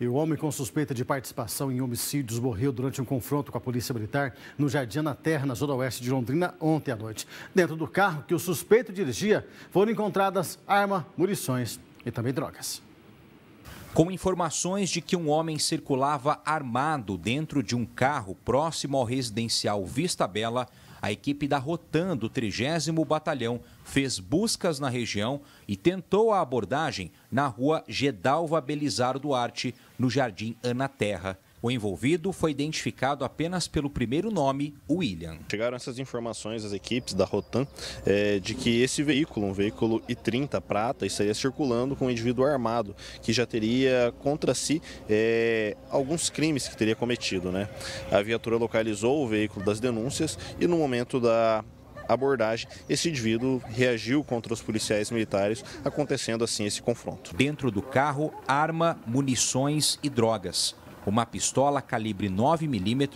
E o homem com suspeita de participação em homicídios morreu durante um confronto com a Polícia Militar no Jardim na Terra, na zona oeste de Londrina, ontem à noite. Dentro do carro que o suspeito dirigia foram encontradas arma, munições e também drogas com informações de que um homem circulava armado dentro de um carro próximo ao residencial Vista Bela, a equipe da Rotan do 30 Batalhão fez buscas na região e tentou a abordagem na rua Gedalva Belizar Duarte, no Jardim Ana Terra, o envolvido foi identificado apenas pelo primeiro nome, William. Chegaram essas informações às equipes da Rotan é, de que esse veículo, um veículo I-30 prata, estaria circulando com um indivíduo armado que já teria contra si é, alguns crimes que teria cometido. Né? A viatura localizou o veículo das denúncias e no momento da abordagem, esse indivíduo reagiu contra os policiais militares, acontecendo assim esse confronto. Dentro do carro, arma, munições e drogas uma pistola calibre 9 mm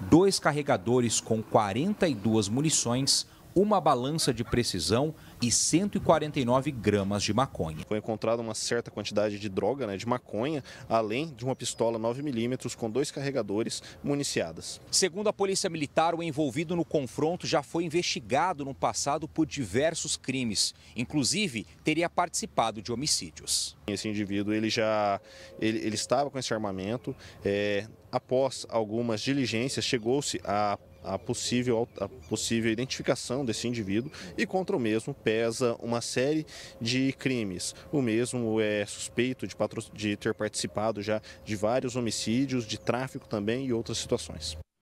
dois carregadores com 42 munições, uma balança de precisão e 149 gramas de maconha. Foi encontrada uma certa quantidade de droga, né, de maconha, além de uma pistola 9mm com dois carregadores municiadas. Segundo a Polícia Militar, o envolvido no confronto já foi investigado no passado por diversos crimes, inclusive teria participado de homicídios. Esse indivíduo ele já ele, ele estava com esse armamento. É, após algumas diligências, chegou-se a a possível, a possível identificação desse indivíduo e contra o mesmo pesa uma série de crimes. O mesmo é suspeito de, de ter participado já de vários homicídios, de tráfico também e outras situações.